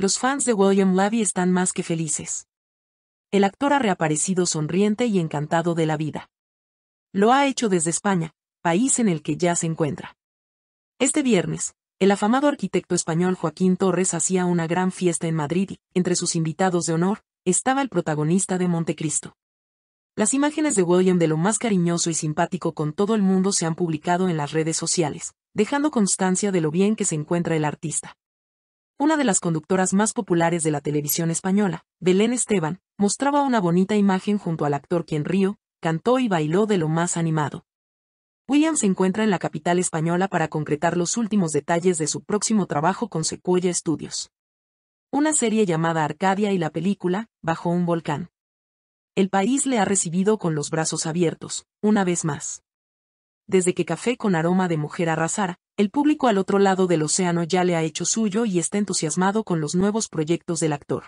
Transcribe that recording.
Los fans de William Levy están más que felices. El actor ha reaparecido sonriente y encantado de la vida. Lo ha hecho desde España, país en el que ya se encuentra. Este viernes, el afamado arquitecto español Joaquín Torres hacía una gran fiesta en Madrid y, entre sus invitados de honor, estaba el protagonista de Montecristo. Las imágenes de William de lo más cariñoso y simpático con todo el mundo se han publicado en las redes sociales, dejando constancia de lo bien que se encuentra el artista una de las conductoras más populares de la televisión española, Belén Esteban, mostraba una bonita imagen junto al actor quien río, cantó y bailó de lo más animado. William se encuentra en la capital española para concretar los últimos detalles de su próximo trabajo con Sequoia Studios. Una serie llamada Arcadia y la película, Bajo un volcán. El país le ha recibido con los brazos abiertos, una vez más. Desde que Café con aroma de mujer arrasara, el público al otro lado del océano ya le ha hecho suyo y está entusiasmado con los nuevos proyectos del actor.